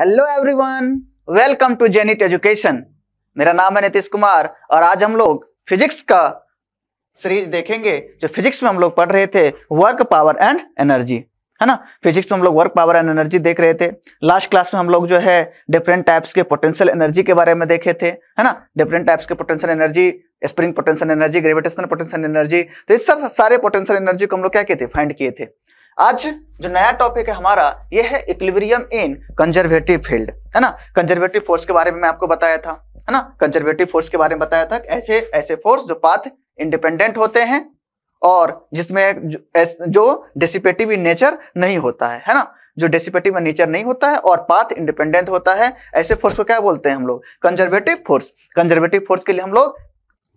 Hello everyone welcome to जेनिट education मेरा नाम है नीतीश कुमार और आज हम लोग फिजिक्स का सीरीज देखेंगे जो फिजिक्स में हम लोग पढ़ रहे थे वर्क पावर एंड एनर्जी है ना फिजिक्स में हम लोग वर्क पावर एंड एनर्जी देख रहे थे लास्ट क्लास में हम लोग जो है डिफरेंट टाइप्स के पोटेंशियल एनर्जी के बारे में देखे थे है ना डिफरेंट टाइप्स के potential energy spring potential energy gravitational potential energy तो इस सब सारे पोटेंशियल एनर्जी को हम लोग क्या किए थे फाइंड किए थे आज जो नया टॉपिक है हमारा ये है इक्लिब्रियम इन कंजर्वेटिव फील्ड है ना कंजर्वेटिव फोर्स के बारे में मैं आपको बताया था है ना कंजर्वेटिव फोर्स के बारे में बताया था ऐसे ऐसे फोर्स जो पाथ इंडिपेंडेंट होते हैं और जिसमें जो डिसिपेटिव इन नेचर नहीं होता है है ना जो डिसिपेटिव इन नेचर नहीं होता है और पाथ इंडिपेंडेंट होता है ऐसे फोर्स को क्या बोलते हैं हम लोग कंजर्वेटिव फोर्स कंजर्वेटिव फोर्स के लिए हम लोग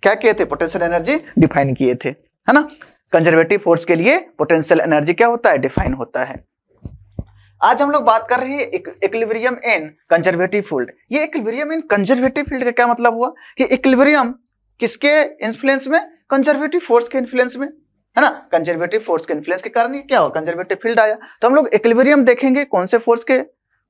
क्या किए थे पोटेंशियल एनर्जी डिफाइन किए थे है ना कंजर्वेटिव फोर्स के लिए पोटेंशियल एनर्जी क्या होता है डिफाइन होता है आज हम लोग बात कर रहे हैं एक, इक्विलिब्रियम इन कंजर्वेटिव फील्ड ये इक्विलिब्रियम इन कंजर्वेटिव फील्ड का क्या मतलब हुआ कि इक्विलिब्रियम किसके इन्फ्लुएंस में कंजर्वेटिव फोर्स के इन्फ्लुएंस में है ना कंजर्वेटिव फोर्स के इन्फ्लुएंस के कारण क्या हुआ कंजर्वेटिव फील्ड आया तो हम लोग इक्विलिब्रियम देखेंगे कौन से फोर्स के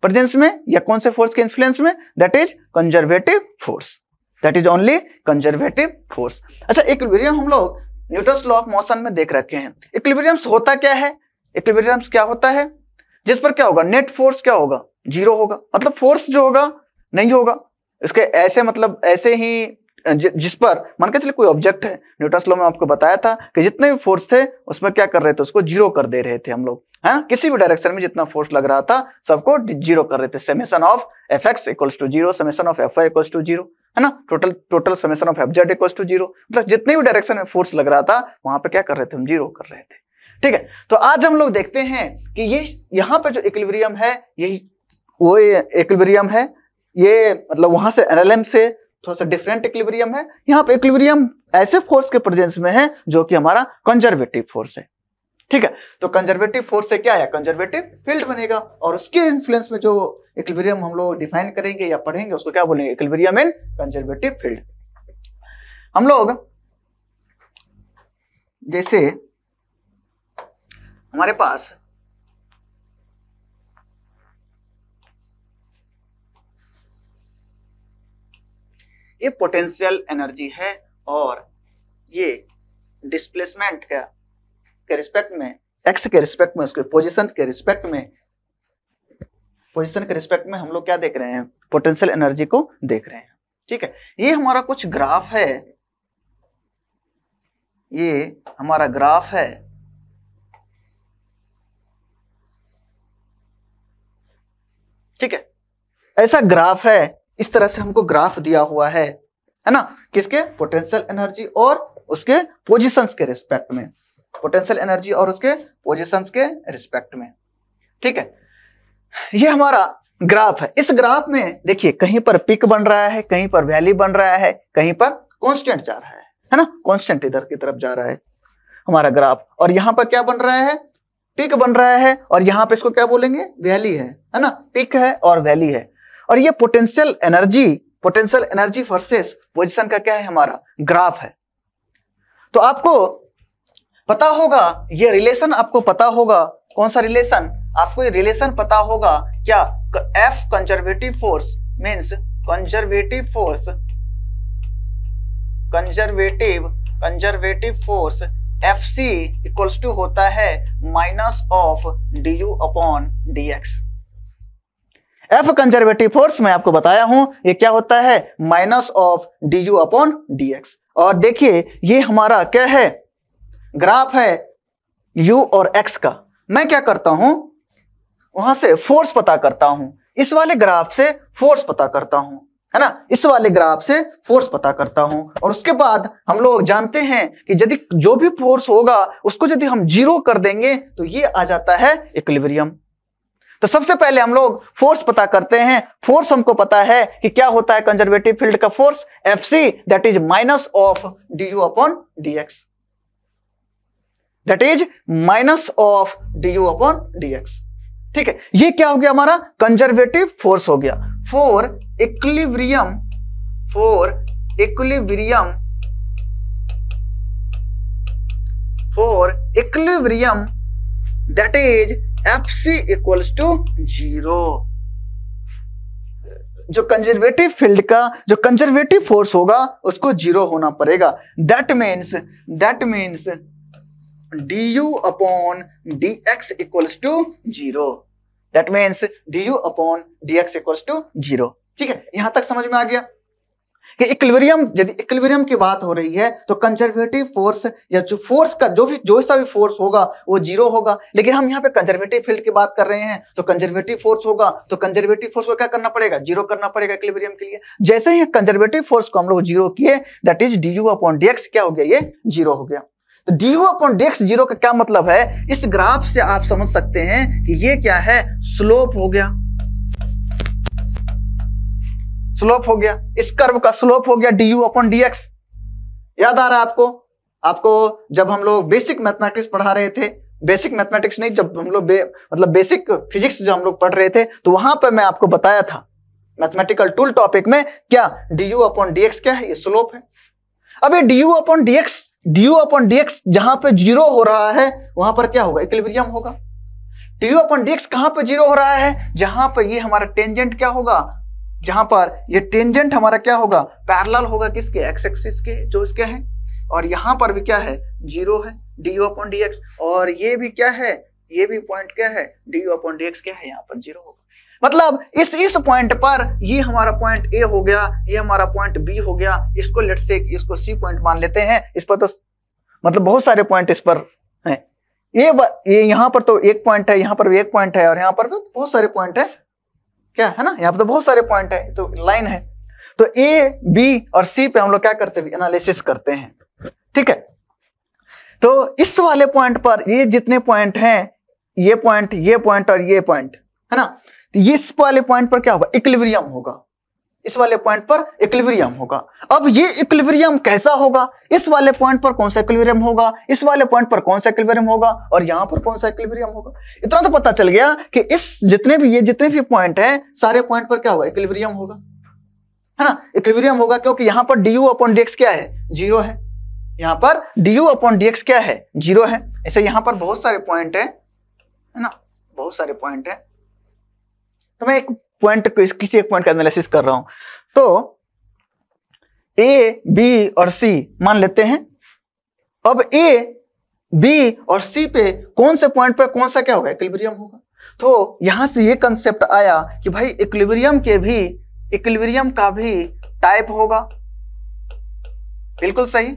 प्रेजेंस में या कौन से फोर्स के इन्फ्लुएंस में that is conservative force that is only conservative force अच्छा इक्विलिब्रियम हम लोग न्यूटन लॉ ऑफ मोशन में देख रखे हैं इक्विलिब्रियम्स होता क्या है इक्विलिब्रियम्स क्या होता है जिस पर क्या होगा नेट फोर्स क्या होगा जीरो होगा मतलब फोर्स जो होगा नहीं होगा इसके ऐसे मतलब ऐसे ही जिस पर मान के चलिए कोई ऑब्जेक्ट है न्यूटन लॉ में आपको बताया था कि जितने भी फोर्स थे उसमें क्या कर रहे थे उसको जीरो कर दे रहे थे हम लोग है हाँ? ना किसी भी डायरेक्शन में जितना फोर्स लग रहा था सबको जीरो कर रहे थे summation of F x equals to zero summation of F Y equals to zero है ना total total summation of F Z equal to zero मतलब जितने भी डायरेक्शन में फोर्स लग रहा था वहां पे क्या कर रहे थे हम जीरो कर रहे थे ठीक है तो आज हम लोग देखते हैं कि ये यहाँ पे जो इक्विलिब्रियम है यही वो इक्विलिब्रियम है ये मतलब वहां से एनएलएम से थोड़ा सा डिफरेंट इक्विलिब्रियम है यहाँ पे इक्विलिब्रियम ऐसे फोर्स के प्रेजेंस में है जो कि हमारा कंजर्वेटिव फोर्स है ठीक है तो कंजर्वेटिव फोर्स से क्या है कंजर्वेटिव फील्ड बनेगा और उसके इन्फ्लुएंस में जो इक्विलिब्रियम हम लोग डिफाइन करेंगे या पढ़ेंगे उसको क्या बोलेंगे इक्विलिब्रियम इन कंजर्वेटिव फील्ड हम लोग जैसे हमारे पास ये पोटेंशियल एनर्जी है और ये डिस्प्लेसमेंट का के रिस्पेक्ट में एक्स के रिस्पेक्ट में उसके पोजिशन के रिस्पेक्ट में पोजिशन के रिस्पेक्ट में हम लोग क्या देख रहे हैं पोटेंशियल एनर्जी को देख रहे हैं ठीक है ये हमारा कुछ ग्राफ है ये हमारा ग्राफ है ठीक है ऐसा ग्राफ है इस तरह से हमको ग्राफ दिया हुआ है है ना किसके पोटेंशियल एनर्जी और उसके पोजिशंस के रिस्पेक्ट में पोटेंशियल एनर्जी और उसके पोजिशन के रिस्पेक्ट में ठीक है ये हमारा ग्राफ है इस ग्राफ में देखिए कहीं पर पिक बन रहा है कहीं पर वैली बन रहा है कहीं पर कॉन्स्टेंट जा रहा है है ना कॉन्स्टेंट इधर की तरफ जा रहा है हमारा ग्राफ और यहां पर क्या बन रहा है पिक बन रहा है और यहां पे इसको क्या बोलेंगे वैली है है ना पिक है और वैली है और ये potential energy potential energy versus position का क्या है हमारा ग्राफ है तो आपको पता होगा ये रिलेशन आपको पता होगा कौन सा रिलेशन आपको ये रिलेशन पता होगा क्या F conservative force means conservative force conservative conservative force F C equals to होता है minus of D you upon D x F conservative force मैं आपको बताया हूं ये क्या होता है minus of D you upon D X और देखिए ये हमारा क्या है ग्राफ है यू और एक्स का मैं क्या करता हूं वहां से फोर्स पता करता हूं इस वाले ग्राफ से फोर्स पता करता हूं है ना इस वाले ग्राफ से फोर्स पता करता हूं और उसके बाद हम लोग जानते हैं कि यदि जो भी फोर्स होगा उसको यदि हम जीरो कर देंगे तो ये आ जाता है इक्लिवरियम तो सबसे पहले हम लोग फोर्स पता करते हैं फोर्स हमको पता है कि क्या होता है कंजर्वेटिव फील्ड का force F C that is minus of D you upon D X that is minus of D you upon D X ठीक है ये क्या हो गया हमारा कंजर्वेटिव फोर्स हो गया for equilibrium for equilibrium for equilibrium that is F C equals to zero जो कंजर्वेटिव फील्ड का जो कंजर्वेटिव फोर्स होगा उसको जीरो होना पड़ेगा that means that means X upon to zero that means D you upon D x equals to zero ठीक है यहां तक समझ में आ गया कि इक्विलिब्रियम यदि इक्विलिब्रियम की बात हो रही है तो कंजर्वेटिव फोर्स या जो फोर्स का जो भी जो सा भी फोर्स होगा वो जीरो होगा लेकिन हम यहाँ पे कंजर्वेटिव फील्ड की बात कर रहे हैं तो कंजर्वेटिव फोर्स होगा तो कंजर्वेटिव फोर्स को क्या करना पड़ेगा जीरो करना पड़ेगा इक्विलिब्रियम के लिए जैसे ही कंजर्वेटिव फोर्स को हम लोग जीरो किए that is D you upon D क्या हो गया ये जीरो हो गया तो du अपॉन डेक्स जीरो का क्या मतलब है इस ग्राफ से आप समझ सकते हैं कि ये क्या है स्लोप हो गया स्लोप हो गया इस कर्व का स्लोप हो गया डी यू अपॉन डीएक्स याद आ रहा है आपको आपको जब हम लोग बेसिक मैथमेटिक्स पढ़ा रहे थे बेसिक मैथमेटिक्स नहीं जब हम लोग बे, मतलब बेसिक फिजिक्स जो हम लोग पढ़ रहे थे तो वहां पर मैं आपको बताया था मैथमेटिकल टूल टॉपिक में क्या D you upon D x क्या है ये स्लोप है अब ये D you upon D X D U upon D X जहां पे जीरो हो रहा है वहां पर क्या होगा इक्विलिब्रियम होगा ड्यू अपॉन डीएक्स कहां पे जीरो हो रहा है जहां पर ये हमारा टेंजेंट क्या होगा जहां पर ये टेंजेंट हमारा क्या होगा पैरल होगा किसके एक्स एक्सिस के जो इसके हैं और यहां पर भी क्या है जीरो है डी अपॉन डी एक्स और ये भी क्या है ये भी पॉइंट क्या है D O upon D x क्या है यहाँ पर जीरो मतलब इस इस पॉइंट पर ये हमारा पॉइंट ए हो गया ये हमारा पॉइंट बी हो गया इसको लेट से इसको सी पॉइंट मान लेते हैं इस पर तो मतलब बहुत सारे पॉइंट इस पर हैं ये ये यहां पर तो एक पॉइंट है यहां पर भी एक पॉइंट है और यहां पर भी बहुत सारे पॉइंट है क्या है ना यहाँ पर तो बहुत सारे पॉइंट तो है तो लाइन है तो ए बी और सी पे हम लोग क्या करते हैं एनालिसिस करते हैं ठीक है तो इस वाले पॉइंट पर ये जितने पॉइंट हैं ये पॉइंट ये पॉइंट और ये पॉइंट है ना तो ये इस वाले पॉइंट पर क्या होगा इक्लिवरियम होगा इस वाले पॉइंट पर इक्लिवरियम होगा अब ये इक्लिवरियम कैसा होगा इस वाले पॉइंट पर कौन सा इक्लिवरियम होगा इस वाले पॉइंट पर कौन सा इक्लिवरियम होगा और यहां पर कौन सा इक्लिवरियम होगा इतना तो पता चल गया कि इस जितने भी ये जितने भी पॉइंट है सारे पॉइंट पर क्या होगा इक्लिवरियम होगा है ना इक्लिवरियम होगा क्योंकि यहां पर डी यू अपॉन डी क्या है जीरो है यहां पर डी यू अपॉन डी क्या है जीरो है ऐसे यहां पर बहुत सारे पॉइंट है ना बहुत सारे पॉइंट है तो मैं एक पॉइंट किसी एक पॉइंट का एनालिसिस कर रहा हूं तो ए बी और सी मान लेते हैं अब ए बी और सी पे कौन से पॉइंट पर कौन सा क्या होगा इक्विलिब्रियम होगा तो यहां से ये कंसेप्ट आया कि भाई इक्विलिब्रियम के भी इक्विलिब्रियम का भी टाइप होगा बिल्कुल सही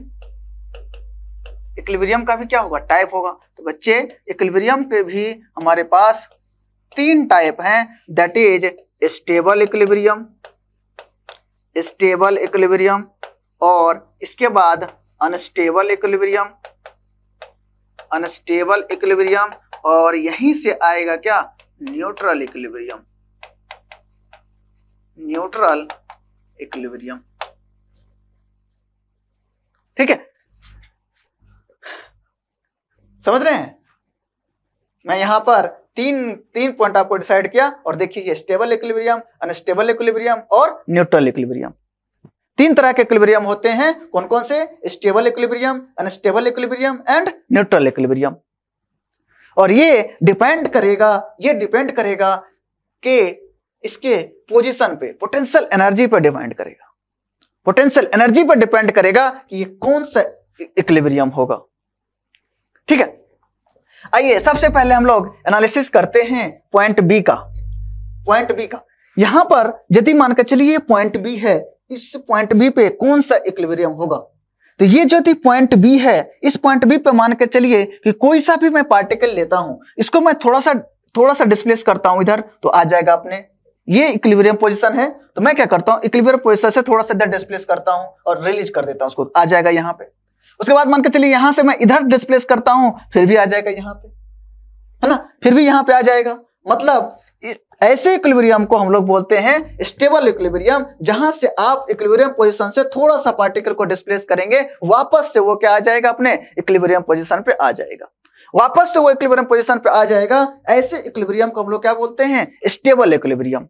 इक्विलिब्रियम का भी क्या होगा टाइप होगा तो बच्चे इक्विलिब्रियम पे भी हमारे पास तीन टाइप हैं that is stable equilibrium stable equilibrium और इसके बाद अनस्टेबल इक्विलिब्रियम अनस्टेबल इक्विलिब्रियम और यहीं से आएगा क्या न्यूट्रल इक्विलिब्रियम न्यूट्रल इक्विलिब्रियम ठीक है समझ रहे हैं मैं यहां पर तीन तीन पॉइंट आपको डिसाइड किया और देखिए स्टेबल इक्विलिब्रियम अनस्टेबल इक्विलिब्रियम और न्यूट्रल इक्विलिब्रियम तीन तरह के इक्विलिब्रियम होते हैं कौन कौन से stable equilibrium unstable equilibrium and neutral equilibrium और ये डिपेंड करेगा ये डिपेंड करेगा कि इसके पोजिशन पे पोटेंशियल एनर्जी पर डिपेंड करेगा पोटेंशियल एनर्जी पर डिपेंड करेगा कि ये कौन सा इक्विलिब्रियम होगा ठीक है आइए सबसे पहले हम लोग एनालिसिस करते हैं पॉइंट बी का पॉइंट बी का यहां पर यदि मानकर चलिए पॉइंट बी है इस पॉइंट बी पे कौन सा इक्विलिब्रियम होगा तो ये जो थी पॉइंट बी है इस पॉइंट बी पे मान के चलिए कि कोई सा भी मैं पार्टिकल लेता हूं इसको मैं थोड़ा सा थोड़ा सा डिस्प्लेस करता हूं इधर तो आ जाएगा अपने ये इक्विलिब्रियम पोजीशन है तो मैं क्या करता हूं इक्विलिब्रियम पोजीशन से थोड़ा सा इधर डिस्प्लेस करता हूं और रिलीज कर देता हूं उसको आ जाएगा यहां पर उसके बाद मान के चलिए यहां से मैं इधर डिस्प्लेस करता हूं फिर भी आ जाएगा यहाँ पे है ना फिर भी यहाँ पे आ जाएगा मतलब ऐसे इक्विलिब्रियम को हम लोग बोलते हैं स्टेबल इक्विलिब्रियम जहां से आप इक्विलिब्रियम पोजीशन से थोड़ा सा पार्टिकल को डिस्प्लेस करेंगे वापस से वो क्या आ जाएगा अपने इक्विलिब्रियम पोजीशन पे आ जाएगा वापस से वो इक्विलिब्रियम पोजीशन पे आ जाएगा ऐसे इक्विलिब्रियम को हम लोग क्या बोलते हैं स्टेबल इक्विलिब्रियम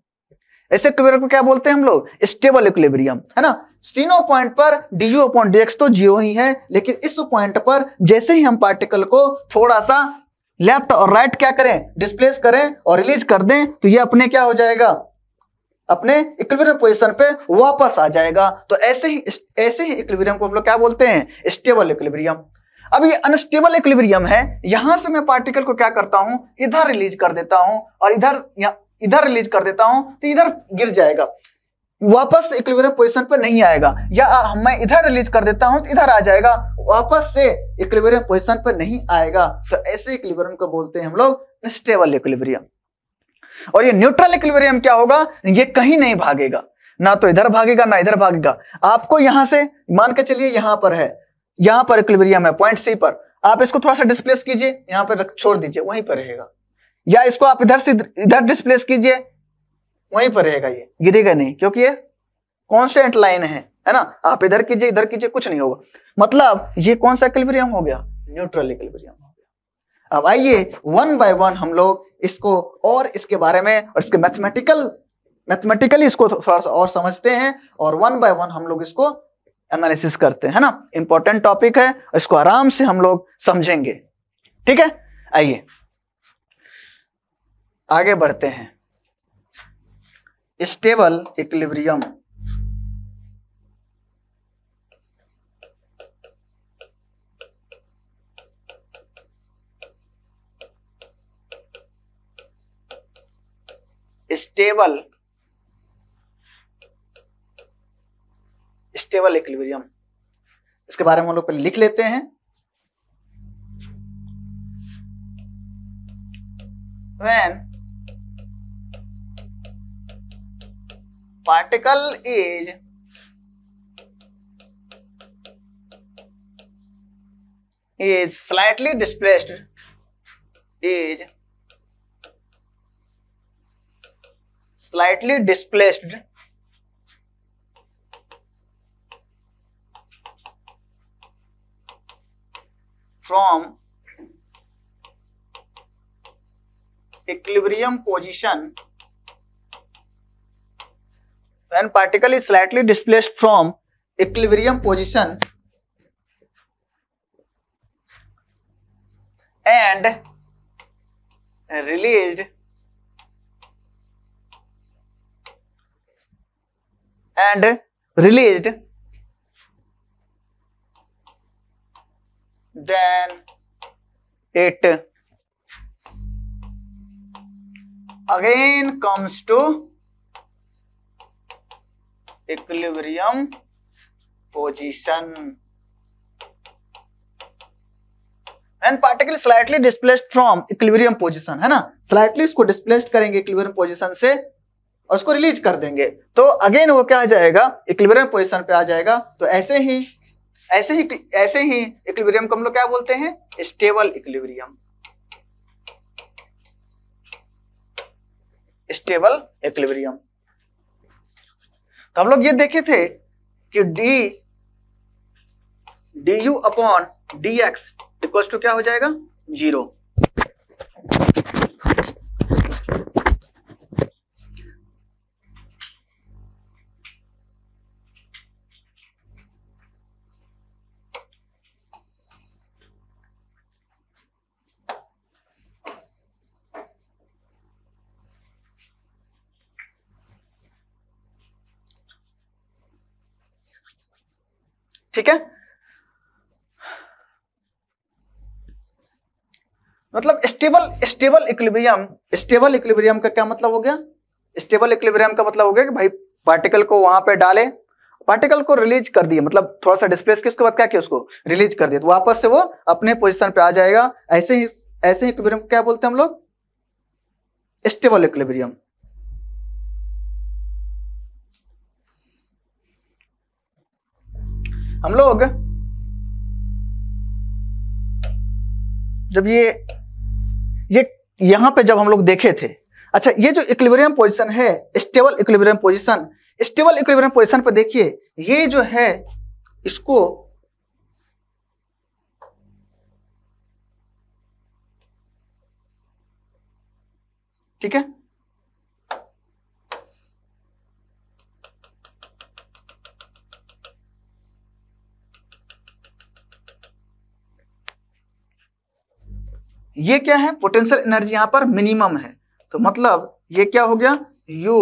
ऐसे इक्वेटर को क्या बोलते हैं हम लोग स्टेबल इक्विलिब्रियम है ना तीनों पॉइंट पर डीयू अपॉन डीएक्स तो जीरो ही है लेकिन इस पॉइंट पर जैसे ही हम पार्टिकल को थोड़ा सा लेफ्ट और राइट क्या करें डिस्प्लेस करें और रिलीज कर दें तो ये अपने क्या हो जाएगा अपने इक्विलिब्रियम पोजिशन पे वापस आ जाएगा तो ऐसे ही ऐसे ही इक्विलिब्रियम को हम लोग क्या बोलते हैं स्टेबल इक्विलिब्रियम अब ये अनस्टेबल इक्विलिब्रियम है यहां से मैं पार्टिकल को क्या करता हूं इधर रिलीज कर देता हूं और इधर इधर रिलीज कर देता हूं तो इधर गिर जाएगा वापस इक्विलिब्रियम पोजीशन पर नहीं आएगा या मैं इधर रिलीज कर देता हूं तो इधर आ जाएगा वापस से इक्विलिब्रियम पोजीशन पर नहीं आएगा तो ऐसे इक्विलिब्रियम को बोलते हैं हम लोग स्टेबल इक्विलिब्रियम और ये न्यूट्रल इक्विलिब्रियम क्या होगा ये कहीं नहीं भागेगा ना तो इधर भागेगा ना इधर भागेगा आपको यहां से मान के चलिए यहां पर है यहां पर इक्विलिब्रियम है पॉइंट सी पर आप इसको थोड़ा सा डिस्प्लेस कीजिए यहां पर छोड़ दीजिए वहीं पर रहेगा या इसको आप इधर से इधर डिस्प्लेस कीजिए वहीं पर रहेगा ये गिरेगा नहीं क्योंकि ये कॉन्स्टेंट लाइन है है ना आप इधर कीजिए इधर कीजिए कुछ नहीं होगा मतलब ये कौन सा इक्विलिब्रियम हो गया न्यूट्रल इक्विलिब्रियम हो गया अब आइए वन बाय वन हम लोग इसको और इसके बारे में और इसके मैथमेटिकल मैथमेटिकली इसको थोड़ा सा और समझते हैं और वन बाय वन हम लोग इसको एनालिसिस करते हैं ना इंपॉर्टेंट टॉपिक है इसको आराम से हम लोग समझेंगे ठीक है आइए आगे बढ़ते हैं stable equilibrium stable stable equilibrium इसके बारे में हम लोग लिख लेते हैं when particle is is slightly displaced is slightly displaced from equilibrium position when particle is slightly displaced from equilibrium position and released and released then it again comes to equilibrium position and particle slightly displaced from equilibrium position है ना slightly इसको displaced करेंगे equilibrium position से और उसको release कर देंगे तो अगेन वो क्या आ जाएगा इक्विलिब्रियम पोजीशन पे आ जाएगा तो ऐसे ही ऐसे ही ऐसे ही इक्विलिब्रियम को हम लोग क्या बोलते हैं स्टेबल इक्विलिब्रियम स्टेबल इक्विलिब्रियम तो हम लोग ये देखे थे कि D D you upon D x equals to क्या हो जाएगा जीरो मतलब stable stable equilibrium stable equilibrium का क्या मतलब हो गया स्टेबल इक्लिब्रियम का मतलब हो गया कि भाई पार्टिकल को वहां पे डाले पार्टिकल को रिलीज कर दिए मतलब थोड़ा सा डिस्प्लेस किया उसके बाद क्या किया उसको रिलीज कर दिया तो वापस से वो अपने पोजिशन पे आ जाएगा ऐसे ही ऐसे ही इक्विलिब्रियम क्या बोलते हैं हम लोग स्टेबल इक्विलिब्रियम हम लोग जब ये ये यहां पे जब हम लोग देखे थे अच्छा ये जो इक्विलिब्रियम पोजिशन है stable equilibrium position stable equilibrium position पर देखिए ये जो है इसको ठीक है ये क्या है पोटेंशियल एनर्जी यहाँ पर मिनिमम है तो मतलब ये क्या हो गया यू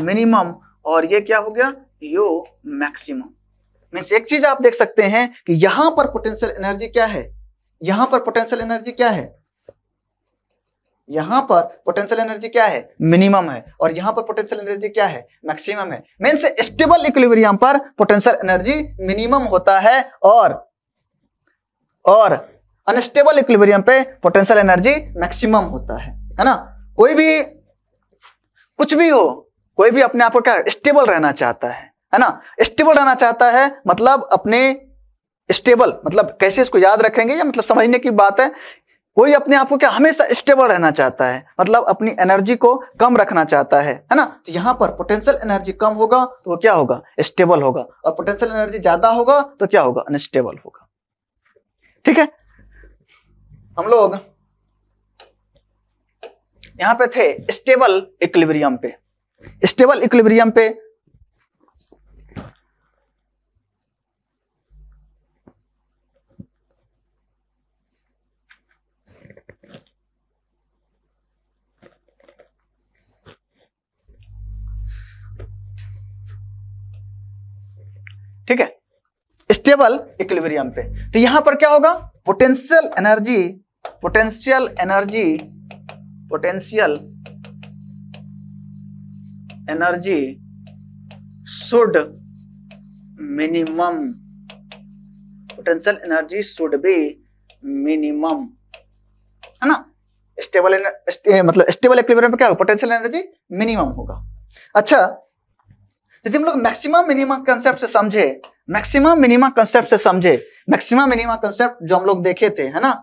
मिनिमम और ये क्या हो गया यू मैक्सिमम मीन्स एक चीज आप देख सकते हैं कि यहां पर पोटेंशियल एनर्जी क्या है यहां पर पोटेंशियल एनर्जी क्या है यहां पर पोटेंशियल एनर्जी क्या है मिनिमम है और यहां पर पोटेंशियल एनर्जी क्या है मैक्सिमम है मीन्स स्टेबल इक्विलिब्रियम पर पोटेंशियल एनर्जी मिनिमम होता है और और अनस्टेबल इक्विलिब्रियम पे पोटेंशियल एनर्जी मैक्सिमम होता है है ना कोई भी कुछ भी हो कोई भी अपने आप को क्या स्टेबल रहना चाहता है है ना स्टेबल रहना चाहता है मतलब अपने स्टेबल मतलब कैसे इसको याद रखेंगे या मतलब समझने की बात है कोई अपने आप को क्या हमेशा स्टेबल रहना चाहता है मतलब अपनी एनर्जी को कम रखना चाहता है है ना तो यहाँ पर पोटेंशियल एनर्जी कम होगा तो क्या होगा स्टेबल होगा और पोटेंशियल एनर्जी ज्यादा होगा तो क्या होगा अनस्टेबल होगा ठीक है हम लोग यहां पे थे स्टेबल इक्लिब्रियम पे स्टेबल इक्लिब्रियम पे ठीक है स्टेबल इक्लिब्रियम पे तो यहां पर क्या होगा potential energy potential energy potential energy should minimum potential energy should be minimum है ना स्टेबल eh, मतलब स्टेबल एक्टिवेरियम में क्या होगा पोटेंशियल एनर्जी मिनिमम होगा अच्छा यदि हम लोग मैक्सिमम मिनिमम कंसेप्ट से समझे मैक्सिमम मिनिमम कंसेप्ट से समझे मैक्सिमम मिनिमम कंसेप्ट जो हम लोग देखे थे है ना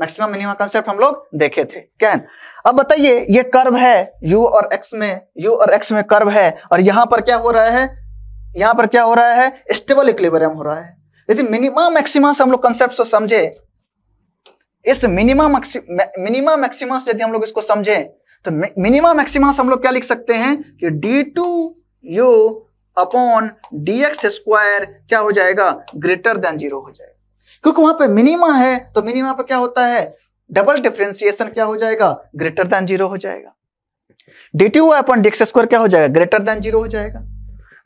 मैक्सिमम मिनिमम कंसेप्ट हम लोग देखे थे कैन अब बताइए ये कर्व है यू और एक्स में यू और एक्स में कर्व है और यहां पर क्या हो रहा है यहां पर क्या हो रहा है स्टेबल इक्लिबरियम हो रहा है यदि मिनिमम मैक्सिमा से हम लोग कंसेप्ट को समझे इस मिनिमम मिनिमम मैक्सिमा से यदि हम लोग इसको समझे तो मिनिमम मैक्सिमा से हम लोग क्या लिख सकते हैं कि D two you upon D x square क्या हो जाएगा ग्रेटर देन जीरो हो जाएगा क्योंकि वहां पे मिनिमा है तो मिनिमा पे क्या होता है डबल डिफ्रेंसिएशन क्या हो जाएगा ग्रेटर देन जीरो हो जाएगा D T upon D square क्या हो जाएगा ग्रेटर देन जीरो हो जाएगा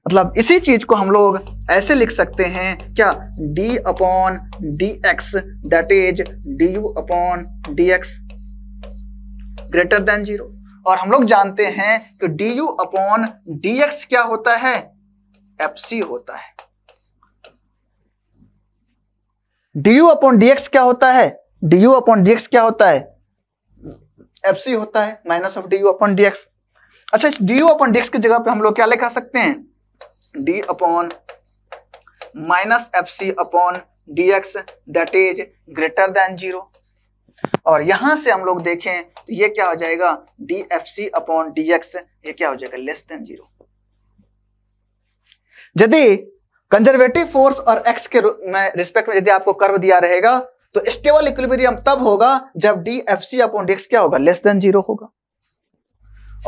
मतलब इसी चीज को हम लोग ऐसे लिख सकते हैं क्या d upon D X that is D you upon D x greater than zero और हम लोग जानते हैं कि D you upon D x क्या होता है एफ सी होता है D you upon D x क्या होता है D you upon D x क्या होता है एफ सी होता है minus of D you upon D X अच्छा इस D you upon D X की जगह पे हम लोग क्या लिखा सकते हैं D upon minus F C upon D X that is greater than zero और यहां से हम लोग देखें तो ये क्या हो जाएगा D F C upon D x ये क्या हो जाएगा लेस देन जीरो यदि कंजर्वेटिव फोर्स और एक्स के में रिस्पेक्ट में यदि आपको कर्व दिया रहेगा तो स्टेबल इक्विलिब्रियम तब होगा जब D F C upon X क्या होगा लेस देन जीरो होगा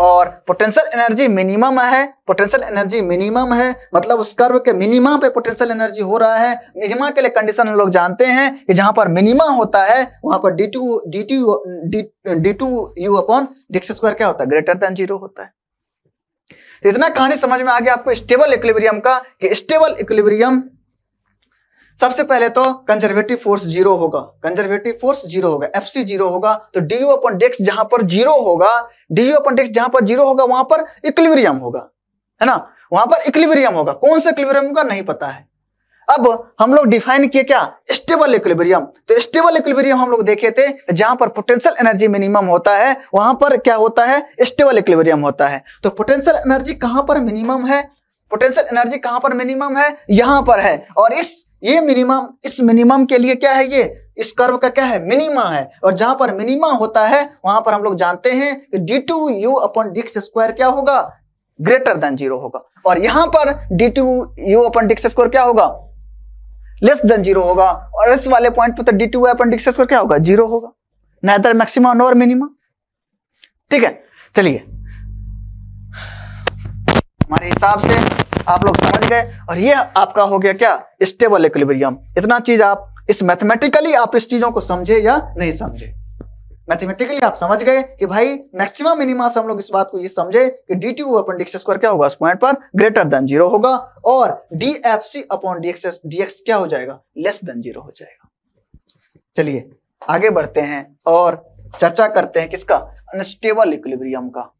और पोटेंशियल एनर्जी मिनिमम है पोटेंशियल एनर्जी मिनिमम है मतलब उस कर्व के मिनिमा पे पोटेंशियल एनर्जी हो रहा है मिनिमा के लिए कंडीशन हम लोग जानते हैं कि जहां पर मिनिमा होता है वहां पर D two D two D two you upon D square क्या होता है ग्रेटर देन जीरो होता है तो इतना कहानी समझ में आ गया आपको स्टेबल इक्विलिब्रियम का कि स्टेबल इक्विलिब्रियम सबसे पहले तो कंजर्वेटिव फोर्स जीरो होगा कंजर्वेटिव फोर्स जीरो होगा एफ सी जीरो होगा तो यू अपन डेक्स जहां पर जीरो होगा यू अपन डेक्स जहां पर जीरो होगा वहां पर इक्विलिब्रियम होगा है ना वहां पर इक्लिबरियम होगा कौन सा इक्विलिब्रियम होगा नहीं पता है अब हम लोग डिफाइन किए क्या स्टेबल इक्विलिब्रियम तो स्टेबल इक्विलिब्रियम हम लोग देखे थे जहां पर पोटेंशियल एनर्जी मिनिमम होता है वहां पर क्या होता है स्टेबल इक्विलिब्रियम होता है तो पोटेंशियल एनर्जी कहां पर मिनिमम है पोटेंशियल एनर्जी कहां पर मिनिमम है यहां पर है और इस ये मिनिमम इस मिनिमम के लिए क्या है ये इस कर्व का क्या है मिनिमा है और जहां पर मिनिमा होता है वहां पर हम लोग जानते हैं कि D two you upon Dix square क्या होगा ग्रेटर देन जीरो होगा और यहां पर D two you upon Dix square क्या होगा लेस देन जीरो होगा और इस वाले पॉइंट पे तो डी टू अपन डिक्स क्या होगा जीरो होगा नैदर मैक्सिमा नोर मिनिमा ठीक है चलिए हमारे हिसाब से आप लोग समझ गए और ये आपका हो गया क्या स्टेबल इक्विलिब्रियम इतना चीज आप इस मैथमेटिकली आप इस चीजों को समझे या नहीं समझे मैथमेटिकली आप समझ गए कि भाई मैक्सिमम मिनिमा से हम लोग इस बात को ये समझे कि D T upon D square क्या होगा उस पॉइंट पर ग्रेटर देन जीरो होगा और D F C upon D x D x क्या हो जाएगा लेस देन जीरो हो जाएगा चलिए आगे बढ़ते हैं और चर्चा करते हैं किसका अनस्टेबल इक्विलिब्रियम का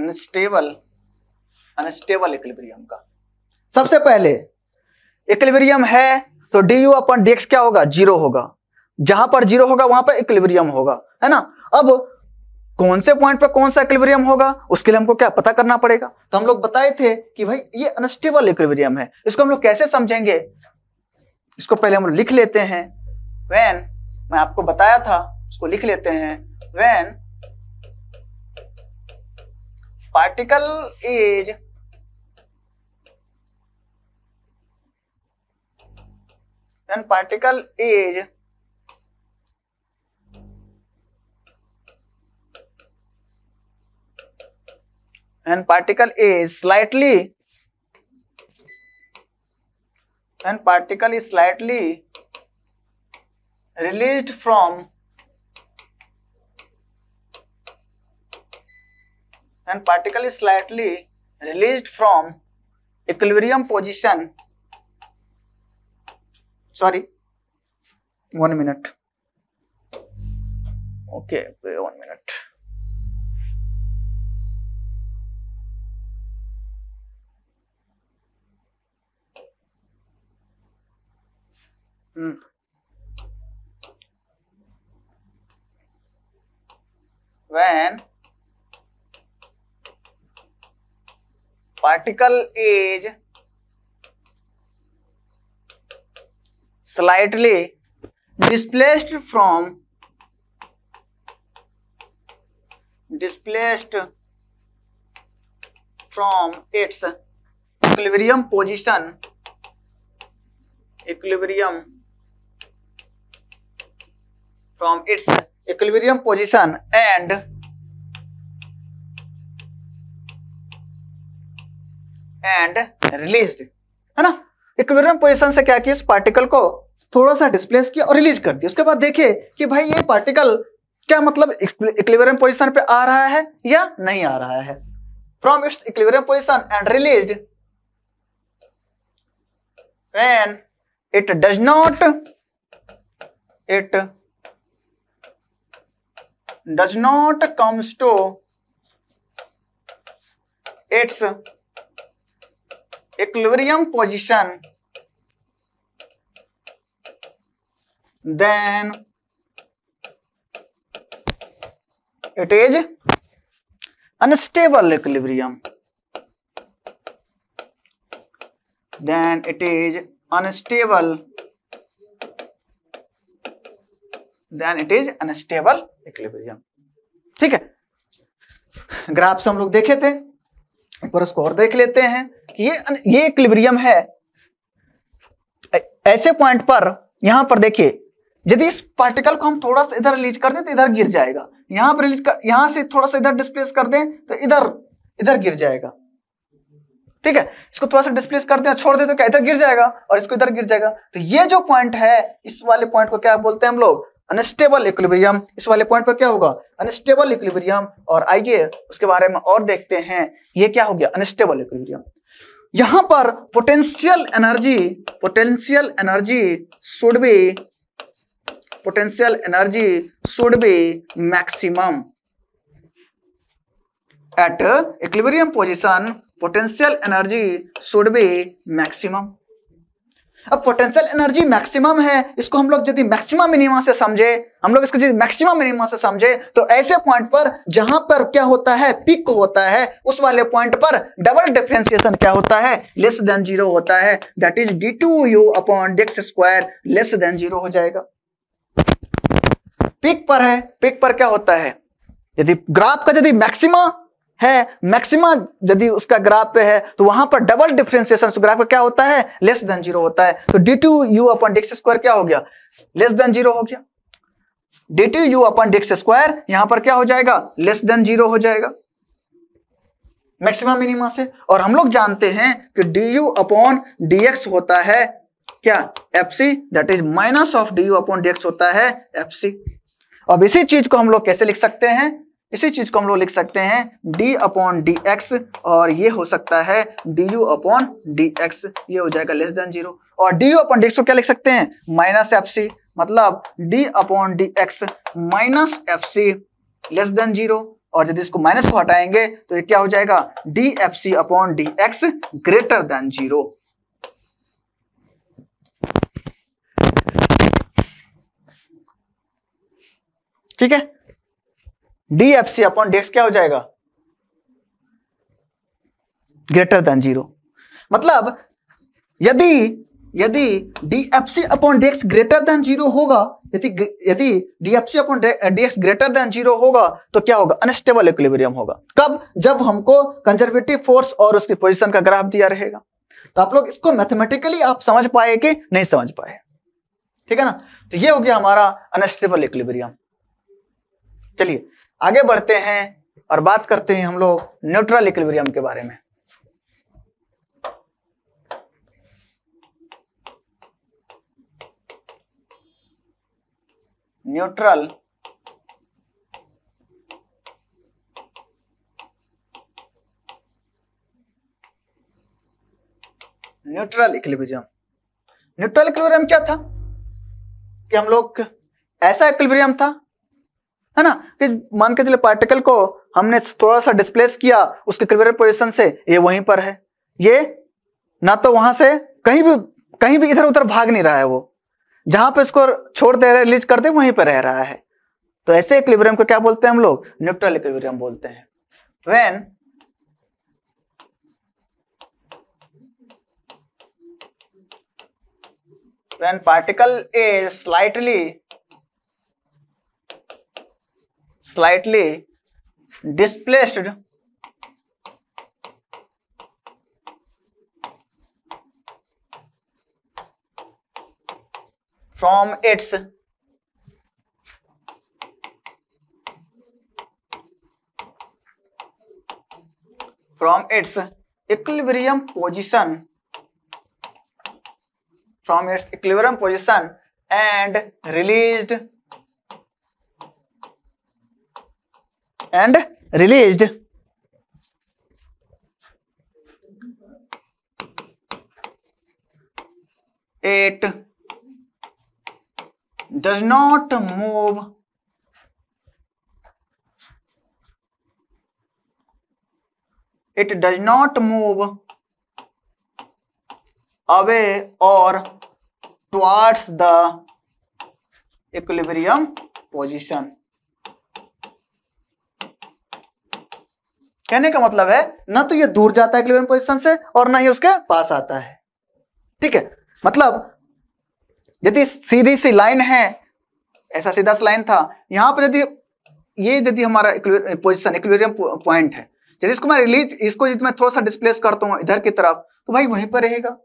अनस्टेबल अनस्टेबल इक्विलिब्रियम का सबसे पहले इक्विलिब्रियम है तो डी यू अपन डी क्या होगा जीरो होगा जहां पर जीरो होगा वहां पर इक्विलिब्रियम होगा है ना अब कौन से पॉइंट पर कौन सा इक्विलिब्रियम होगा उसके लिए हमको क्या पता करना पड़ेगा तो हम लोग बताए थे कि भाई ये अनस्टेबल इक्विलिब्रियम है इसको हम लोग कैसे समझेंगे इसको पहले हम लिख लेते हैं वैन मैं आपको बताया था उसको लिख लेते हैं when particle is when particle is and particle is slightly and particle is slightly released from and particle is slightly released from equilibrium position sorry one minute okay one minute hmm. when particle is slightly displaced from displaced from its equilibrium position equilibrium from its equilibrium position and and release है ना equilibrium position से क्या किया इस particle को थोड़ा सा displace किया और रिलीज कर दिया उसके बाद देखिए कि भाई ये पार्टिकल क्या मतलब इक्विलिब्रियम पोजीशन पे आ रहा है या नहीं आ रहा है from its equilibrium position and release when it does not it does not comes to its equilibrium position then it is unstable equilibrium then it is unstable then it is unstable equilibrium ठीक है graphs हम लोग देखे थे एक बार उसको और देख लेते हैं ये ये इक्विलिब्रियम है ऐसे पॉइंट पर यहां पर देखिए यदि इस पार्टिकल को हम थोड़ा सा इधर रिलीज कर दें तो इधर गिर जाएगा यहां पर रिलीज कर यहां से थोड़ा सा इधर डिस्प्लेस कर दें तो इधर इधर गिर जाएगा ठीक है इसको थोड़ा सा डिस्प्लेस कर दें छोड़ दे तो क्या इधर गिर जाएगा और इसको इधर गिर जाएगा तो ये जो पॉइंट है इस वाले पॉइंट को क्या बोलते हैं हम लोग अनस्टेबल इक्विलिब्रियम इस वाले पॉइंट पर क्या होगा अनस्टेबल इक्विलिब्रियम और आइए उसके बारे में और देखते हैं ये क्या हो गया अनस्टेबल इक्विलिब्रियम यहां पर potential energy potential energy should be potential energy should be maximum at equilibrium position potential energy should be maximum अब पोटेंशियल एनर्जी मैक्सिमम है इसको हम लोग यदि मैक्सिमम मिनिमा से समझे हम लोग इसको यदि मैक्सिमम मिनिमा से समझे तो ऐसे पॉइंट पर जहां पर क्या होता है पिक होता है उस वाले पॉइंट पर डबल डिफ्रेंसिएशन क्या होता है लेस देन जीरो होता है that is D two you upon D X square less than zero हो जाएगा पिक पर है पिक पर क्या होता है यदि ग्राफ का यदि मैक्सिमा है मैक्सिमा यदि उसका ग्राफ पे है तो वहां पर डबल डिफ्रेंसिएशन ग्राफ का क्या होता है लेस देन जीरो होता है तो D two you upon Dix square क्या हो गया लेस देन जीरो हो गया D two you upon Dix square यहां पर क्या हो जाएगा लेस देन जीरो हो जाएगा मैक्सिमा मिनिमा से और हम लोग जानते हैं कि D you upon D X होता है क्या F C that is minus of D you upon D X होता है एफ सी अब इसी चीज को हम लोग कैसे लिख सकते हैं इसी चीज को हम लोग लिख सकते हैं d अपॉन डी एक्स और ये हो सकता है D you upon D x ये हो जाएगा लेस देन जीरो और D you upon D X को क्या लिख सकते हैं माइनस एफ सी मतलब d upon D x minus F C less than zero और यदि इसको माइनस को हटाएंगे तो ये क्या हो जाएगा D F C upon D x greater than zero ठीक है डी एफ सी अपॉन डेक्स क्या हो जाएगा ग्रेटर देन जीरो मतलब यदि यदि D F C upon D X greater than zero होगा यदि यदि D F C upon D X greater than zero होगा तो क्या होगा अनस्टेबल इक्विलिब्रियम होगा कब जब हमको कंजर्वेटिव फोर्स और उसकी पोजीशन का ग्राफ दिया रहेगा तो आप लोग इसको मैथमेटिकली आप समझ पाए कि नहीं समझ पाए ठीक है ना तो ये हो गया हमारा अनस्टेबल इक्विलिब्रियम चलिए आगे बढ़ते हैं और बात करते हैं हम लोग न्यूट्रल इक्विलिब्रियम के बारे में neutral neutral equilibrium neutral equilibrium क्या था कि हम लोग ऐसा इक्विलिब्रियम था है ना कि मान के चले पार्टिकल को हमने थोड़ा सा डिस्प्लेस किया उसके क्लियर पोजिशन से ये वहीं पर है ये ना तो वहां से कहीं भी कहीं भी इधर उधर भाग नहीं रहा है वो जहां पे इसको छोड़ दे रहे रिलीज कर दे वहीं पर रह रहा है तो ऐसे इक्विलिब्रियम को क्या बोलते हैं हम लोग न्यूट्रल इक्विलिब्रियम बोलते हैं when when particle is slightly slightly displaced from its from its equilibrium position from its equilibrium position and released and released it does not move it does not move away or towards the equilibrium position कहने का मतलब है ना तो ये दूर जाता है इक्विलिब्रियम पोजीशन से और ना ही उसके पास आता है ठीक है मतलब यदि सीधी सी लाइन है ऐसा सीधा सा लाइन था यहां पर यदि ये यदि हमारा पोजिशन इक्विलिब्रियम पॉइंट है यदि इसको मैं रिलीज इसको यदि मैं थोड़ा सा डिस्प्लेस करता हूँ इधर की तरफ तो भाई वहीं पर रहेगा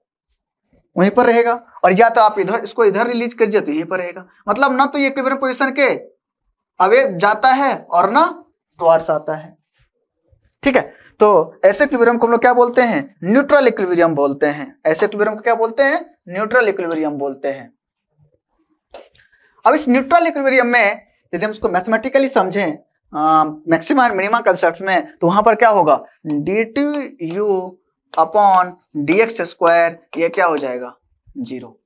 वहीं पर रहेगा और या तो आप इधर इसको इधर रिलीज करिए तो यहीं पर रहेगा मतलब ना तो ये इक्विलिब्रियम पोजिशन के अवे जाता है और ना टॉर्स आता है ठीक है तो ऐसे इक्विलिब्रियम को हम लोग क्या बोलते हैं न्यूट्रल इक्विलिब्रियम बोलते हैं ऐसे इक्विलिब्रियम को क्या बोलते हैं न्यूट्रल इक्विलिब्रियम बोलते हैं अब इस न्यूट्रल इक्विलिब्रियम में यदि हम इसको मैथमेटिकली समझें मैक्सिम एंड मिनिमा कंसेप्ट में तो वहां पर क्या होगा D T U upon D x square यह क्या हो जाएगा जीरो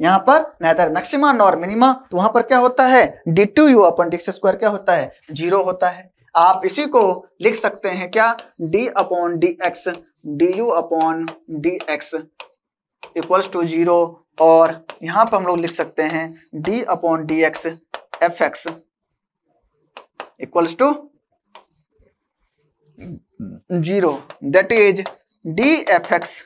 यहां पर नैदर मैक्सिमा नॉर मिनिमा तो वहां पर क्या होता है D two you upon D x square क्या होता है जीरो होता है आप इसी को लिख सकते हैं क्या d upon D x d you upon D x equals to zero और यहां पर हम लोग लिख सकते हैं d upon D x f x equals to zero that is d f x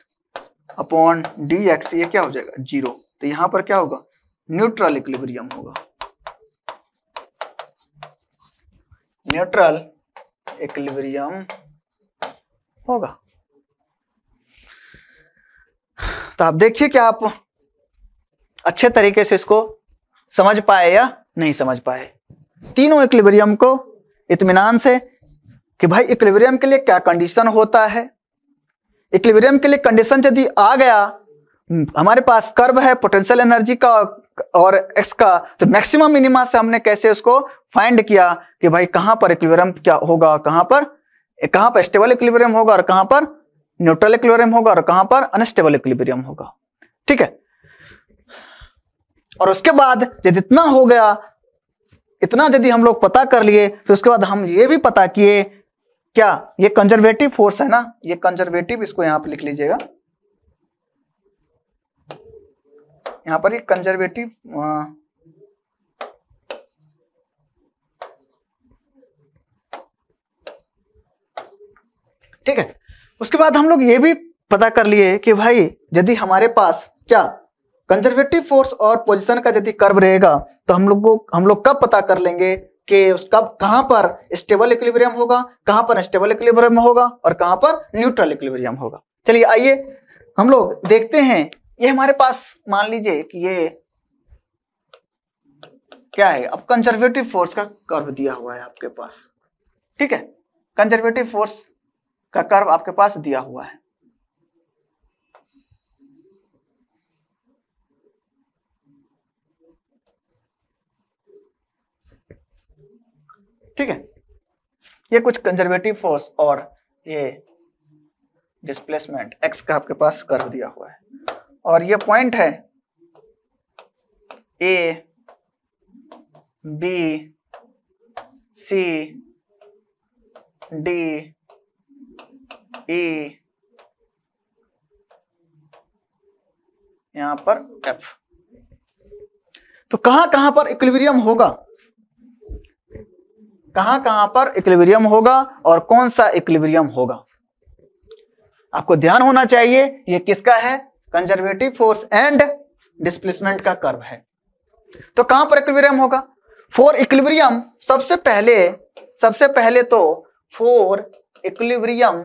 upon D x ये क्या हो जाएगा जीरो तो यहां पर क्या होगा न्यूट्रल इक्लिब्रियम होगा न्यूट्रल इक्विलिब्रियम होगा तो आप देखिए क्या आप अच्छे तरीके से इसको समझ पाए या नहीं समझ पाए तीनों इक्लिबरियम को इतमान से कि भाई इक्लिबरियम के लिए क्या कंडीशन होता है इक्लिबरियम के लिए कंडीशन यदि आ गया हमारे पास कर्व है पोटेंशियल एनर्जी का और एक्स का तो मैक्सिमम मिनिमा से हमने कैसे उसको फाइंड किया कि भाई कहां पर इक्विलिब्रियम क्या होगा कहां पर कहां पर स्टेबल इक्विलिब्रियम होगा और कहां पर न्यूट्रल इक्विलिब्रियम होगा और कहां पर अनस्टेबल इक्विलिब्रियम होगा ठीक है और उसके बाद जब इतना हो गया इतना यदि हम लोग पता कर लिए फिर उसके बाद हम ये भी पता किए क्या ये कंजर्वेटिव फोर्स है ना ये कंजर्वेटिव इसको यहां पर लिख लीजिएगा यहां पर ये कंजर्वेटिव ठीक है उसके बाद हम लोग ये भी पता कर लिए कि भाई यदि हमारे पास क्या कंजर्वेटिव फोर्स और पोजिशन का यदि कर्व रहेगा तो हम लोग को हम लोग कब पता कर लेंगे कि उसका कहां पर स्टेबल इक्विलिब्रियम होगा कहां पर स्टेबल इक्विलिब्रियम होगा और कहां पर न्यूट्रल इक्विलिब्रियम होगा चलिए आइए हम लोग देखते हैं ये हमारे पास मान लीजिए कि ये क्या है अब कंजर्वेटिव फोर्स का कर्व दिया हुआ है आपके पास ठीक है कंजर्वेटिव फोर्स का कर्व आपके पास दिया हुआ है ठीक है ये कुछ कंजर्वेटिव फोर्स और ये डिस्प्लेसमेंट एक्स का आपके पास कर्व दिया हुआ है और ये पॉइंट है A B C D A यहां पर एफ तो कहां कहां पर इक्विलिब्रियम होगा कहां कहां पर इक्विलिब्रियम होगा और कौन सा इक्विलिब्रियम होगा आपको ध्यान होना चाहिए यह किसका है कंजर्वेटिव फोर्स एंड डिस्प्लेसमेंट का कर्व है तो कहां पर इक्विलिब्रियम होगा फोर इक्विलिब्रियम सबसे पहले सबसे पहले तो फोर इक्विलिब्रियम